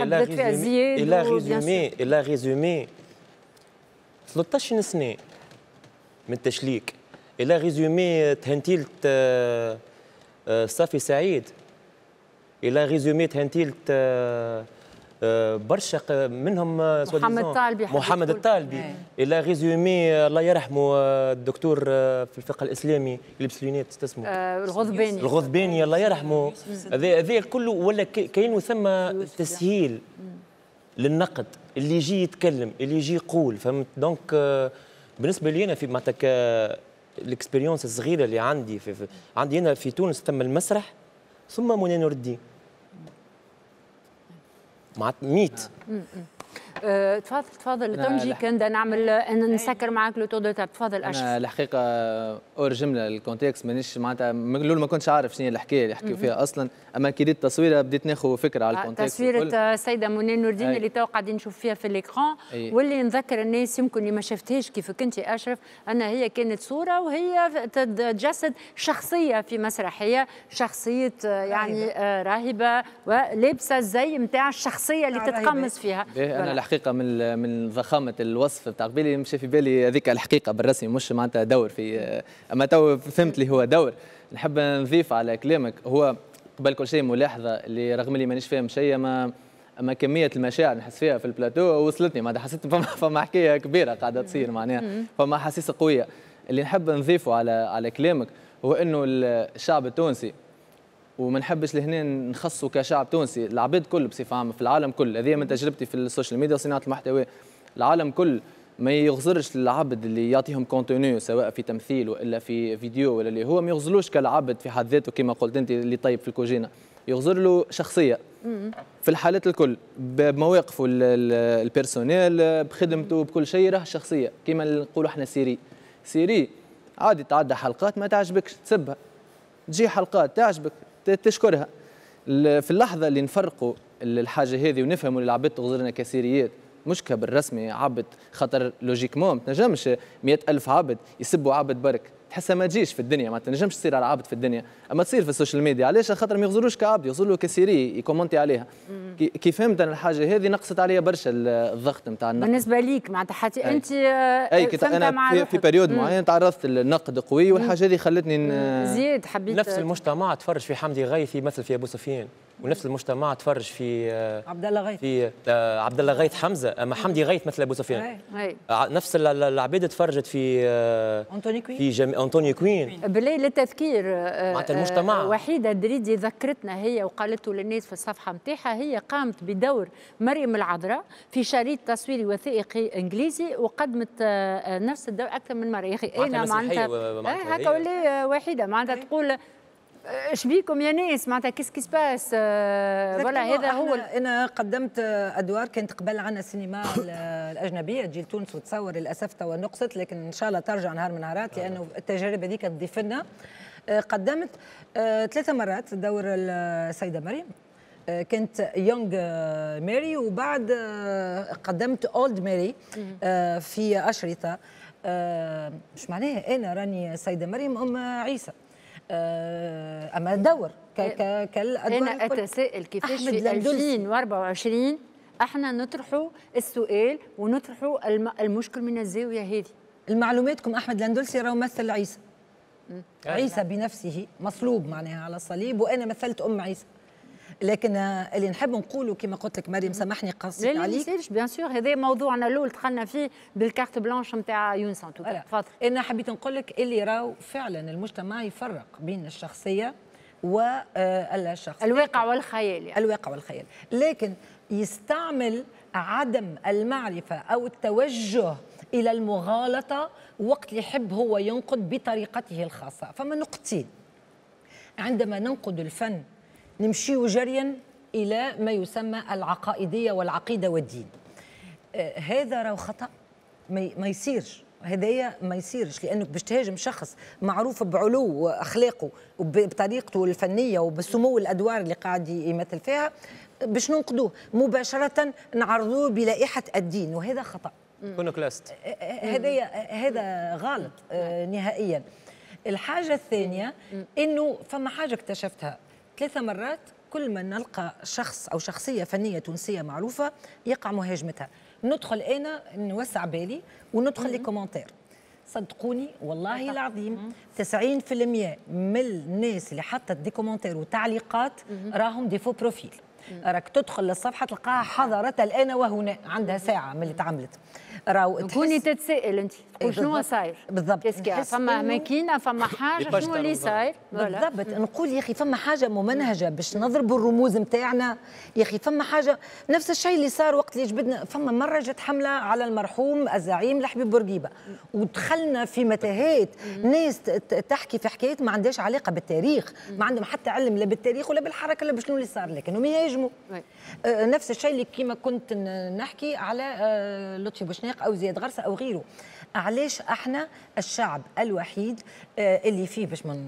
إلا ريزومي إلا ريزومي إلا ريزومي 13 سنة من التشليك إلا ريزومي تهنتيلت صافي سعيد إلا ريزومي تهنتيلت آه، برشا آه، منهم آه، محمد الطالبي محمد إيه. الطالبي الى ريزومي الله يرحمه الدكتور في الفقه الاسلامي يلبس لونيت اسمه الغضباني الغضباني الله يرحمه هذا الكل ولا كاين ثم تسهيل للنقد اللي يجي يتكلم اللي يجي يقول فهمت دونك بالنسبه لي انا في معناتها الاكسبيريونس الصغيره اللي عندي في, في عندي هنا في تونس ثم المسرح ثم منى نور الدين mit. Mm, mm. أه تفضل تفضل تونجي كندا نعمل آه، أيوة. نسكر معاك لو تور دو تاب تفضل اشرف انا الحقيقه اور جمله الكونتكست مانيش معناتها الاول ما كنتش عارف شنو هي الحكايه اللي يحكيوا فيها اصلا اما كي التصويره بديت ناخذ فكره على آه، الكونتكست تصويره السيده آه، منى نور الدين اللي تو قاعدين نشوف فيها في الاكران واللي نذكر الناس يمكن اللي ما شفتهاش كيف كنت اشرف ان هي كانت صوره وهي تجسد شخصيه في مسرحيه شخصيه يعني راهبه ولابسه الزي نتاع الشخصيه اللي تتقمص فيها انا الحقيقه من من ضخامه الوصف بتاع قبيلي مشى في بالي هذيك الحقيقه بالرسمي مش معناتها دور في اما تو فهمت لي هو دور نحب نضيف على كلامك هو قبل كل شيء ملاحظه اللي رغم اللي مانيش فاهم شيء ما اما كميه المشاعر نحس فيها في البلاتو وصلتني معناتها حسيت فما فما حكايه كبيره قاعده تصير معناها فما احاسيس قويه اللي نحب نضيفه على على كلامك هو انه الشعب التونسي وما نحبش لهنا نخصوا كشعب تونسي العباد كل بصفه عامه في العالم كل هذه من تجربتي في السوشيال ميديا وصناعه المحتوى العالم كل ما يغزرش العبد اللي يعطيهم كونتوني سواء في تمثيل والا في فيديو ولا اللي هو ما يغزلوش كالعبد في حد ذاته كما قلت انت اللي طيب في الكوجينه يغزر له شخصيه في الحالات الكل بمواقفه البيرسونيل بخدمته بكل شيء راه شخصيه كما نقولوا احنا سيري سيري عادي تعدى حلقات ما تعجبكش تسبها تجي حلقات تعجبك تشكرها في اللحظه اللي نفرقوا الحاجه هذه ونفهموا اللي العباد تغزرنا كسيريات مش بالرسمي عبد خاطر لوجيكمون ما تنجمش الف عبد يسبوا عبد برك تحسها ما تجيش في الدنيا ما تنجمش تصير على عبد في الدنيا اما تصير في السوشيال ميديا علاش خاطر ما يغزروش كعبد يوصلوا كسيري يكومونتي عليها كي فهمت انا الحاجه هذه نقصت عليا برشا الضغط نتاع النقد بالنسبه ليك معناتها حتى انت آه، اي كنت انا في, في بريود معين تعرضت للنقد قوي والحاجه هذه خلتني زيد حبيت نفس المجتمع تفرج في حمدي غيثي يمثل في ابو سفيان ونفس المجتمع تفرج في آه، عبد الله غيث في آه، عبد الله غيث حمزه اما آه، حمدي غيث مثل ابو سفيان نفس العبيد تفرجت في انطوني كوين في جم... انطوني كوين بلاي للتذكير معناتها المجتمع وحيده دريدي ذكرتنا هي وقالته للناس في الصفحه نتاعها هي قامت بدور مريم العذراء في شريط تصويري وثائقي انجليزي وقدمت نفس الدور اكثر من مره يا اخي انا إيه، معناتها هكا ولا وحيده معناتها تقول اش بيكم يا ناس معناتها كيس كيس باس فوالا آه، هذا هو انا قدمت ادوار كانت قبل عنا السينما الاجنبيه تجي لتونس وتصور للاسف توا نقصت لكن ان شاء الله ترجع نهار من نهارات لانه التجارب هذيك تضيف لنا آه، قدمت آه، ثلاثه مرات دور السيده مريم كنت يونغ ماري وبعد قدمت اولد ماري في اشرطه مش معناها انا راني سيده مريم ام عيسى آه، امام الدور كالادوار انا اتساءل كيفاش في 2024 احنا نطرحوا السؤال ونطرحوا المشكل من الزاويه هذه المعلوماتكم احمد لندلسي راه مثل عيسى عيسى بنفسه مصلوب معناها على الصليب وانا مثلت ام عيسى لكن اللي نحب نقوله كما قلت لك مريم سامحني قصدي عليك لا ما يسالش بيان سور هذا موضوعنا الاول دخلنا فيه بالكارت بلانش نتاع يونس تفضل انا حبيت نقول لك اللي راهو فعلا المجتمع يفرق بين الشخصيه والشخص آه، الواقع والخيال يعني. الواقع والخيال لكن يستعمل عدم المعرفة أو التوجه إلى المغالطة وقت اللي يحب هو ينقد بطريقته الخاصة فما نقطتين عندما ننقد الفن نمشي جريا إلى ما يسمى العقائدية والعقيدة والدين آه، هذا راهو خطأ ما يصيرش هدايا ما يصيرش لانك باش تهاجم شخص معروف بعلو اخلاقه وبطريقته الفنيه وبسمو الادوار اللي قاعد يمثل فيها باش ننقدوه مباشره نعرضوه بلائحه الدين وهذا خطا كونوكلاست هدايا آه، آه، هذا غلط نهائيا الحاجه الثانيه انه فما حاجه اكتشفتها ثلاثة مرات كل ما نلقى شخص أو شخصية فنية تونسية معروفة يقع مهاجمتها ندخل أنا نوسع بالي وندخل لي كومنتير صدقوني والله العظيم 90% من الناس اللي حطت دي كومنتير وتعليقات راهم ديفو بروفيل راك تدخل للصفحه تلقاها حضرت الان وهنا عندها ساعه من اللي تعملت راهو تكوني تتسائل انت إيه، شنو صاير بالضبط فما ماكينه فما حاجه شنو اللي صاير بالضبط نقول يا اخي فما حاجه ممنهجه باش نضربوا الرموز نتاعنا يا اخي فما حاجه نفس الشيء اللي صار وقت اللي جبدنا فما مره جت حمله على المرحوم الزعيم الحبيب بورقيبه ودخلنا في متاهات ناس تحكي في حكايات ما عندهاش علاقه بالتاريخ ما عندهم حتى علم لا بالتاريخ ولا بالحركه ولا بشنو اللي صار لكن هي نجموا آه، نفس الشيء اللي كيما كنت نحكي على آه، لطفي بوشناق او زياد غرسه او غيره علاش احنا الشعب الوحيد آه، اللي فيه باش ما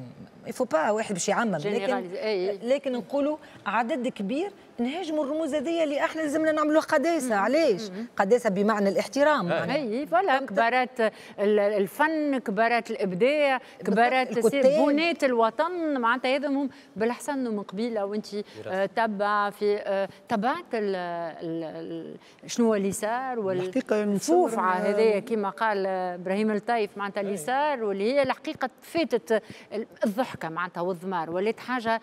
يفو با واحد باش يعمم لكن إيه، إيه. لكن نقولوا عدد كبير نهاجموا الرموز هذيا اللي احنا لازمنا نعملوا قداسه علاش؟ قداسه بمعنى الاحترام آه. اي فوالا كبارات الفن كبارات الابداع كبارات بنات الوطن معناتها هذا هم بالحسن من قبيله وانت آه، تبع في آه، تبعت شنو اللي صار والفوفعه هذايا كما قال ابراهيم الطيف معناتها اللي صار واللي هي الحقيقه فاتت الضحكه معناتها والضمار ولات حاجه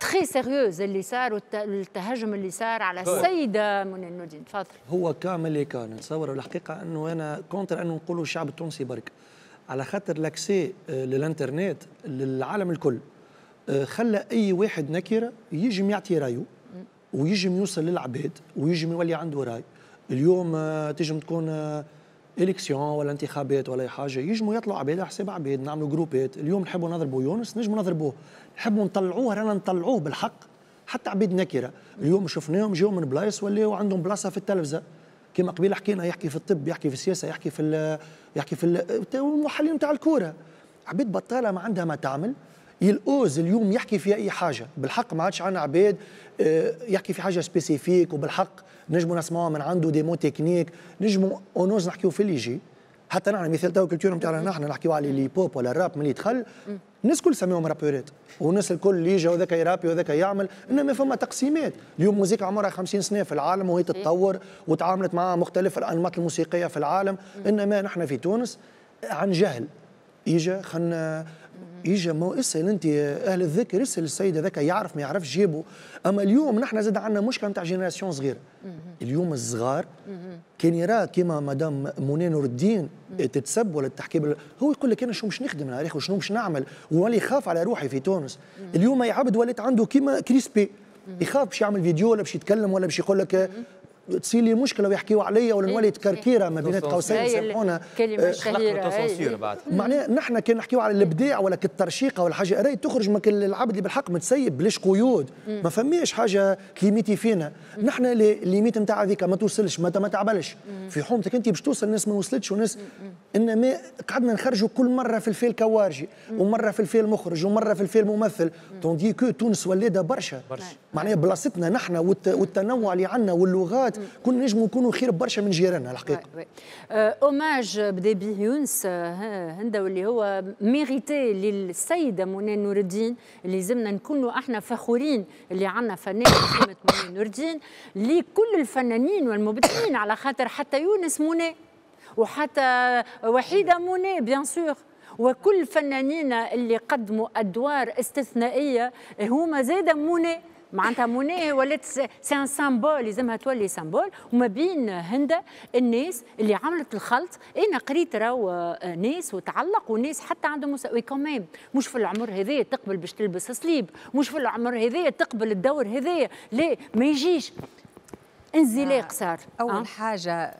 تخي سيريوز اللي صار والتهجم اللي صار على طيب. السيده منى النودين تفضل هو كامل اللي كان نتصور الحقيقه انه انا كونتر انه نقولوا الشعب التونسي برك على خاطر لاكسي آه، للانترنت للعالم الكل آه، خلى اي واحد نكره يجم يعطي رايه ويجم يوصل للعباد ويجم يولي عنده راي اليوم آه، تجم تكون اليكسيون ولا انتخابات ولا اي حاجه يجموا يطلعوا عباد على حساب عباد نعملوا جروبات اليوم نحبوا نضربوا يونس نجموا نضربوه نحبوا نطلعوه رانا نطلعوه بالحق حتى عباد نكره اليوم شفناهم جيو من بلايص ولاو عندهم بلاصه في التلفزه كما قبيله حكينا يحكي في الطب يحكي في السياسه يحكي في يحكي في المحللين تاع الكوره عباد بطاله ما عندها ما تعمل يلقوز اليوم يحكي في اي حاجه بالحق ما عادش عندنا عباد آه، يحكي في حاجه سبيسيفيك وبالحق نجموا نسمعوها من عنده ديمو تكنيك نجموا اونوز نحكيو في ليجي حتى نحن مثال تو كلتور نتاعنا نحن نحكيو على لي بوب ولا الراب ملي دخل الناس كل سميهم رابورات والناس الكل اللي يجي وذاك يرابي وذاك يعمل انما فما تقسيمات اليوم موسيقى عمرها 50 سنه في العالم وهي تتطور وتعاملت مع مختلف الانماط الموسيقيه في العالم انما نحن في تونس عن جهل اجا خلينا يجي ما اسال انت اهل الذكر اسال السيد هذاك يعرف ما يعرفش جيبه اما اليوم نحن زاد عندنا مشكله نتاع جينيراسيون صغيره اليوم الصغار كان يرى كيما مدام منى نور الدين تتسب ولا تحكي هو يقول لك انا شنو باش نخدم التاريخ وشنو باش نعمل ولا يخاف على روحي في تونس اليوم يعبد عبد ولات عنده كيما كريسبي يخاف باش يعمل فيديو ولا باش يتكلم ولا باش يقول لك تصير لي مشكله ويحكيوا عليا ولا إيه، نولي إيه. تكركيره ما بين قوسين سامحونا كلمه آه، شهيره معناها نحن كان نحكيوا على الابداع ولا الترشيقه ولا حاجه راهي تخرج من العبد اللي بالحق متسيب بلاش قيود ما فماش حاجه ليميتي فينا نحن الليميت نتاع هذيك ما توصلش ما, تعملش في حومتك انت باش توصل الناس ما وصلتش وناس انما قعدنا نخرجوا كل مره في الفيل كوارجي ومره في الفيل مخرج ومره في الفيل ممثل توندي كو تونس ولاده برشا معناها بلاصتنا نحن والتنوع اللي عندنا واللغات كنا نجموا نكونوا خير برشا من جيراننا الحقيقه اوماج بدا به يونس هندا واللي هو ميريتي للسيده منى نور الدين اللي زمنا نكونوا احنا فخورين اللي عندنا فنان قيمه منى نور الدين لكل الفنانين والمبدعين على خاطر حتى يونس منى وحتى وحيده منى بيان سور وكل فنانين اللي قدموا ادوار استثنائيه هما زاد منى معناتها موني ولات سان سامبول لازمها تولي سامبول وما بين هند الناس اللي عملت الخلط انا قريت راهو آه، ناس وتعلق وناس حتى عندهم وي كوميم مش في العمر هذايا تقبل باش تلبس سليب مش في العمر هذايا تقبل الدور هذايا لا ما يجيش انزلاق آه، صار اول أه؟ حاجه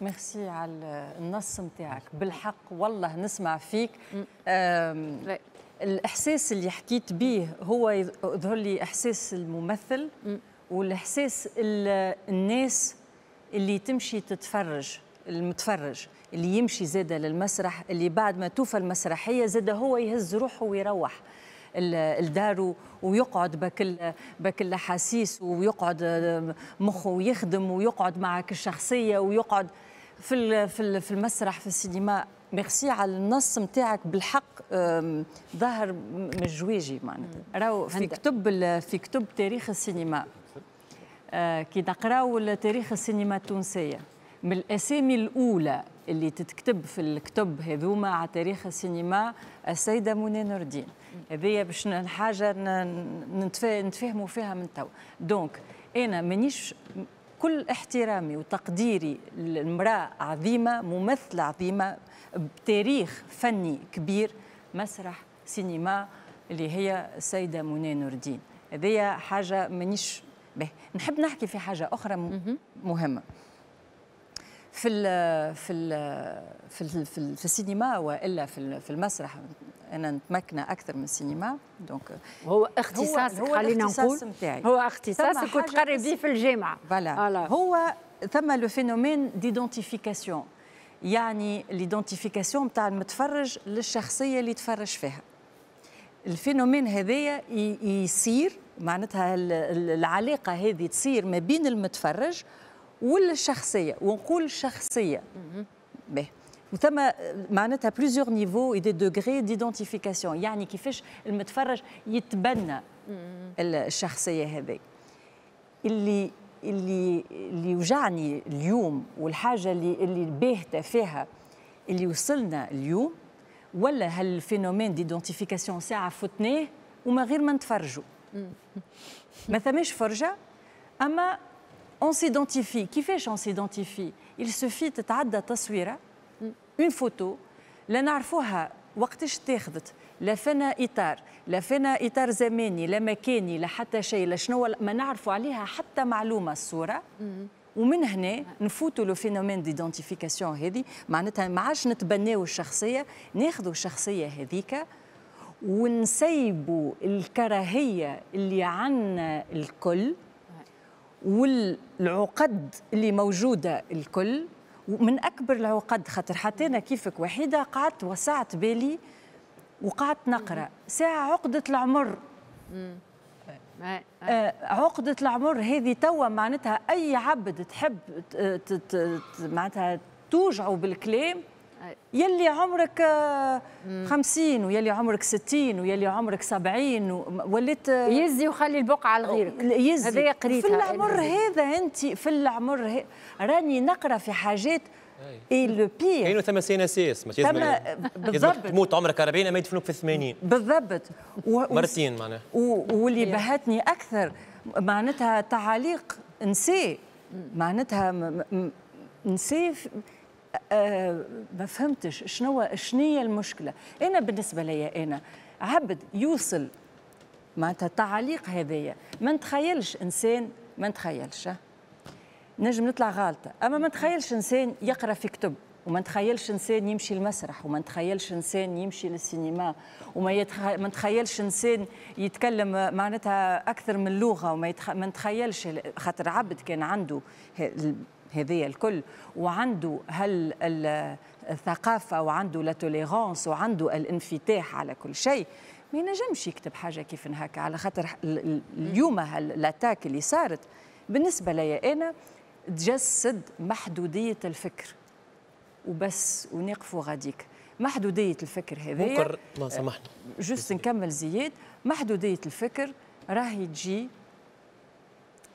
ميرسي على النص نتاعك بالحق والله نسمع فيك الاحساس اللي حكيت به هو يظهر لي احساس الممثل والاحساس الناس اللي تمشي تتفرج المتفرج اللي يمشي زادة للمسرح اللي بعد ما توفى المسرحية زادة هو يهز روحه ويروح الدار ويقعد بكل بكل حاسيس ويقعد مخه ويخدم ويقعد معك الشخصية ويقعد في في المسرح في السينما ميرسي على النص نتاعك بالحق ظهر من الجواجي معناتها راهو في كتب في كتب تاريخ السينما آه، كي نقراو تاريخ السينما التونسيه من الاسامي الاولى اللي تتكتب في الكتب هذوما على تاريخ السينما السيده منى نور الدين هذه باش حاجه نتفاهموا فيها من تو دونك انا مانيش كل احترامي وتقديري للمراه عظيمه ممثله عظيمه بتاريخ فني كبير مسرح سينما اللي هي السيده منى نور الدين هذه حاجه مانيش به نحب نحكي في حاجه اخرى مهمه في ال في ال في ال في, الـ في السينما والا في في المسرح انا نتمكن اكثر من السينما دونك هو اختصاص خلينا نقول هو اختصاصك وتقري بيه في الجامعه فوالا هو ثم لو فينومين ديدونتيفيكاسيون يعني ليدونتيفيكاسيون نتاع المتفرج للشخصيه اللي تفرج فيها الفينومين هذايا يصير معناتها العلاقه هذه تصير ما بين المتفرج والشخصيه ونقول شخصيه به وثم معناتها بليزيور نيفو اي دي دوغري ديدونتيفيكاسيون يعني كيفاش المتفرج يتبنى الشخصيه هذه اللي اللي اللي وجعني اليوم والحاجه اللي اللي باهته فيها اللي وصلنا اليوم ولا هالفينومين ديدونتيفيكاسيون ساعه فتناه وما غير ما نتفرجوا ما ثماش فرجه اما اون سيدونتيفي كيفاش اون سيدونتيفي يلسفي تتعدى تصويره اون فوتو لا نعرفوها وقتاش تاخذت لا فينا اطار لا فينا اطار زماني لا مكاني لا حتى شيء لا شنو ما نعرفوا عليها حتى معلومه الصوره ومن هنا نفوتوا لو فينومين ديدونتيفيكاسيون هذه معناتها ما عادش نتبناو الشخصيه ناخذوا الشخصيه هذيك ونسيبوا الكراهيه اللي عنا الكل نعم. والعقد اللي موجوده الكل ومن اكبر العقد خاطر حتى انا كيفك وحيده قعدت وسعت بالي وقعدت نقرا ساعه عقده العمر آه، عقدة العمر هذه توا معناتها أي عبد تحب معناتها توجعه بالكلام يلي عمرك آه، خمسين ويلي عمرك ستين ويلي عمرك سبعين وليت آه، يزي وخلي البقعة لغيرك يزي في العمر هذا أنت في العمر راني نقرأ في حاجات اي إيه، لو بير كاينه ثم سي ان اس اس بالضبط تموت عمرك 40 اما يدفنوك في 80 بالضبط و... مرتين معناها و... واللي بهتني اكثر معناتها تعاليق نساء معناتها م... م... نساء في... آه ما فهمتش شنو شنية المشكلة أنا بالنسبة لي أنا عبد يوصل معناتها التعليق هذايا ما نتخيلش إنسان ما نتخيلش نجم نطلع غالطه اما ما نتخيلش انسان يقرا في كتب وما نتخيلش انسان يمشي المسرح وما نتخيلش انسان يمشي للسينما وما يتخ... ما نتخيلش انسان يتكلم معناتها اكثر من لغه وما يتخ... ما نتخيلش خاطر عبد كان عنده هذايا الكل وعنده هل الثقافه وعنده لا توليرونس وعنده الانفتاح على كل شيء ما ينجمش يكتب حاجه كيف هكا على خاطر اليوم الاتاك اللي صارت بالنسبه لي انا تجسد محدودية الفكر وبس ونقفوا غاديك محدودية الفكر هذه ممكن ما سمحنا آه، جست نكمل زياد محدودية الفكر راهي تجي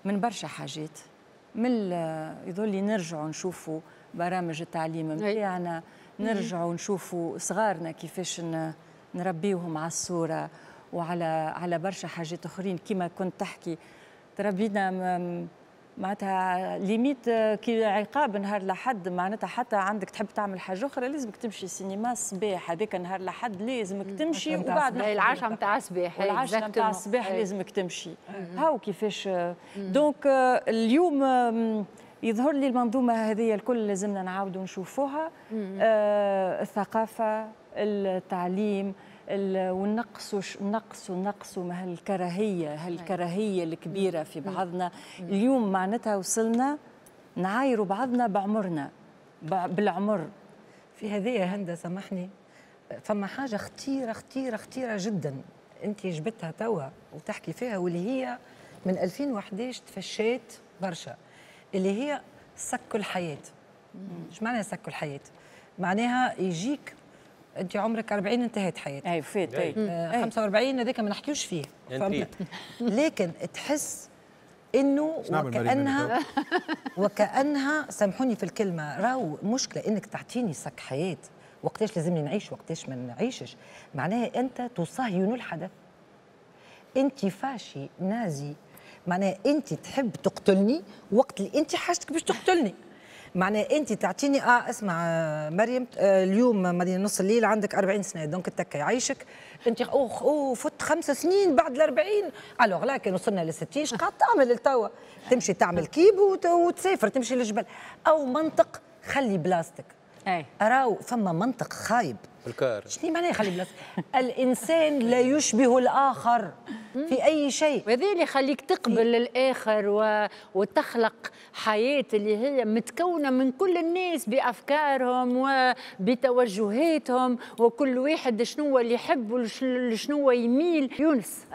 من برشا حاجات من يظل نرجع نرجعوا نشوفوا برامج التعليم نتاعنا نرجعوا نشوفوا صغارنا كيفاش نربيهم على الصوره وعلى على برشا حاجات اخرين كما كنت تحكي تربينا معناتها ليميت كي عقاب نهار لحد معناتها حتى عندك تحب تعمل حاجه اخرى لازمك تمشي سينما الصباح هذاك نهار لحد لازمك تمشي وبعد العشاء نتاع الصباح العشاء نتاع الصباح لازمك تمشي هاو كيفاش دونك اليوم يظهر لي المنظومه هذه الكل لازمنا نعاودوا نشوفوها آه الثقافه التعليم والنقص نقص نقص هالكراهيه هالكراهيه نعم. الكبيره في نعم. بعضنا نعم. اليوم معناتها وصلنا نعايروا بعضنا بعمرنا بالعمر في هذه هندة سامحني فما حاجة خطيرة خطيرة خطيرة جدا أنت جبتها توا وتحكي فيها واللي هي من 2011 تفشيت برشا اللي هي سك الحياة ايش معنى سك الحياة؟ معناها يجيك انت عمرك 40 انتهت حياتك اي فات اي 45 هذاك ما نحكيوش فيه يعني إيه؟ لكن تحس انه وكانها وكانها سامحوني في الكلمه راهو مشكله انك تعطيني صك حياه وقتاش لازمني نعيش وقتاش ما نعيشش معناها انت تصهين الحدث انت فاشي نازي معناها انت تحب تقتلني وقت اللي انت حاجتك باش تقتلني معناه انت تعطيني اه اسمع آه، مريم آه، اليوم مدينه نص الليل عندك 40 سنه دونك التكه يعيشك انت او اوه فت خمس سنين بعد ال 40 الوغ لا كان وصلنا ل 60 قاعد تعمل توا؟ تمشي تعمل كيب وتسافر تمشي للجبل او منطق خلي بلاستك اي راهو فما منطق خايب الكار شنو معناه يخلي بلاصه الانسان لا يشبه الاخر في اي شيء وهذا اللي يخليك تقبل الاخر و... وتخلق حياه اللي هي متكونه من كل الناس بافكارهم وبتوجهاتهم وكل واحد شنو اللي يحب وشنو يميل يونس